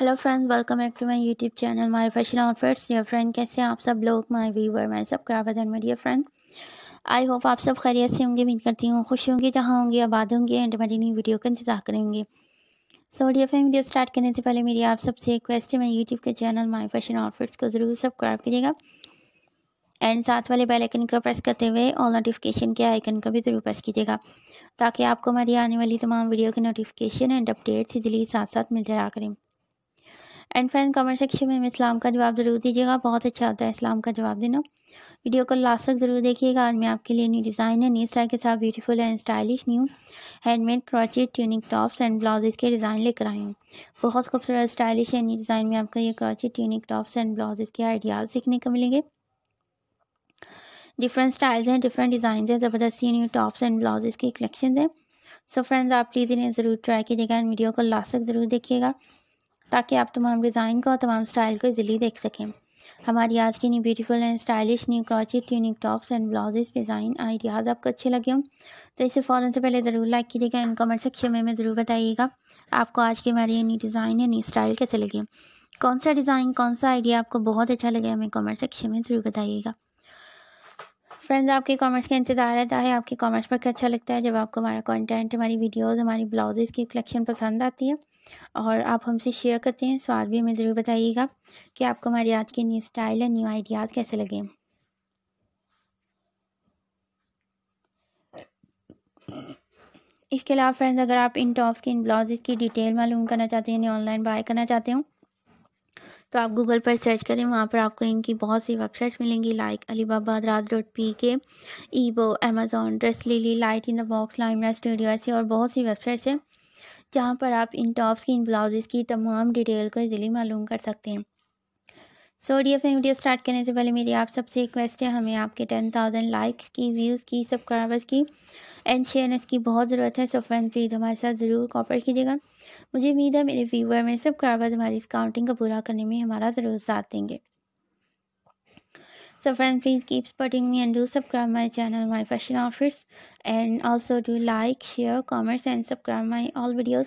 Hello friends welcome back to my YouTube channel my fashion outfits dear friend कैसे हैं आप सब लोग माय वीवर मैं सब क्राफत and dear friend I hope आप सब खैरियत से होंगे उम्मीद करती हूँ खुश होंगे जहाँ होंगे आबाद होंगे एंड मेरी नई वीडियो का इंतजार करेंगे so dear friend video start करने से पहले मेरी आप सबसे रिक्वेस्ट है मेरे यूट्यूब के चैनल माई फैशन आउटफिट्स को ज़रूर सब्सक्राइब कीजिएगा एंड साथ वाले बेल आइकन को प्रेस करते हुए ऑल नोटिफिकेशन के आइकन को भी ज़रूर प्रेस कीजिएगा ताकि आपको हमारी आने वाली तमाम वीडियो की नोटिफिकेशन एंड अपडेट्स इजीली साथ साथ मिल जा करें एंड फ्रेंड कमेंट सेक्शन में इस्लाम का जवाब ज़रूर दीजिएगा बहुत अच्छा होता है इस्लाम का जवाब देना वीडियो को लास्ट तक ज़रूर देखिएगा आज मैं आपके लिए न्यू डिज़ाइन है न्यू स्टाइल के साथ beautiful and stylish new handmade crochet tunic tops and blouses के डिज़ाइन लेकर आई हूँ बहुत खूबसूरत स्टाइलिश है न्यू डिज़ाइन में आपको ये crochet tunic tops and blouses के आइडियाज़ सीखने को मिलेंगे डिफरेंट स्टाइल्स हैं डिफरेंट डिज़ाइन हैं ज़बरदस्ती न्यू टॉप्स एंड ब्लाउजेज के कलेक्शन हैं सो फ्रेंड्स आप प्लीज़ इन्हें ज़रूर ट्राई कीजिएगा एंड वीडियो को लास्ट तक ज़रूर देखिएगा ताकि आप तमाम डिज़ाइन को और तमाम स्टाइल को इजीली देख सकें हमारी आज की new beautiful and stylish new crochet tunic tops and blouses design ideas आपको अच्छे लगे हों तो इसे फॉरन से पहले ज़रूर लाइक कीजिएगा एंड कमेंट सेक्शन में हमें ज़रूर बताइएगा आपको आज की हमारी नई न्यू डिज़ाइन या न्यू स्टाइल कैसे लगे कौन सा डिज़ाइन कौन सा आइडिया आपको बहुत अच्छा लगे हमें कमेंट सेक्शन में ज़रूर बताइएगा फ्रेंड्स आपके कॉमर्स का इंतज़ार रहता है आपके कॉमर्स पर अच्छा लगता है जब आपको हमारा कंटेंट हमारी वीडियोस हमारी ब्लाउजेज़ की कलेक्शन पसंद आती है और आप हमसे शेयर करते हैं सो तो भी हमें ज़रूर बताइएगा कि आपको हमारे आज के न्यू स्टाइल और न्यू आइडियाज़ कैसे लगे इसके अलावा फ्रेंड्स अगर आप इन टॉप्स की इन ब्लाउज़ की डिटेल मालूम करना चाहते हैं इन्हें ऑनलाइन बाय करना चाहते हो तो आप गूगल पर सर्च करें वहाँ पर आपको इनकी बहुत सी वेबसाइट्स मिलेंगी लाइक अली बाबा राज डॉट पी के ईबो Amazon Dresslily light in the box लाइमरा स्टूडियो ऐसी और बहुत सी वेबसाइट्स हैं जहाँ पर आप इन टॉप्स की इन ब्लाउज़ की तमाम डिटेल को इजीली मालूम कर सकते हैं so D F video start करने से पहले मेरी आप सबसे रिक्वेस्ट है हमें आपके टेन थाउजेंड लाइक्स की व्यूज़ की सब्सक्राइबर्स की एंड शेयरनेस की बहुत ज़रूरत है सो फ्रेंड प्लीज़ हमारे साथ ज़रूर कॉपर कीजिएगा मुझे उम्मीद है मेरे व्यूवर में सब्सक्राइबर्स हमारी इस काउंटिंग को पूरा करने में हमारा ज़रूर साथ देंगे so friends please keep supporting me and do subscribe my channel my fashion outfits and also do like share comment, and subscribe my all videos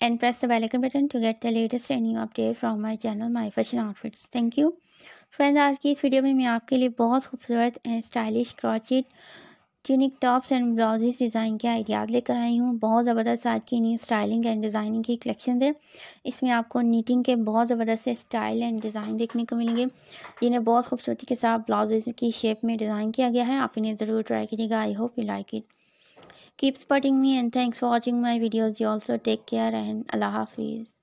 and press the bell icon button to get the latest and new update from my channel my fashion outfits thank you friends आज video, इस video में मैं आपके लिए बहुत खूबसूरत and stylish crochet. Tunic tops and blouses design के ideas लेकर आई हूँ बहुत ज़बरदस्त आज की न्यू स्टाइलिंग एंड डिज़ाइनिंग की कलेक्शन है इसमें आपको नीटिंग के बहुत ज़बरदस्त स्टाइल एंड डिज़ाइन देखने को मिलेंगे जिन्हें बहुत खूबसूरती के साथ ब्लाउजेज की शेप में डिज़ाइन किया गया है आप इन्हें ज़रूर ट्राई कीजिएगा I hope you like it keep supporting me and thanks for watching my videos you also take care and अल्लाह हाफिज़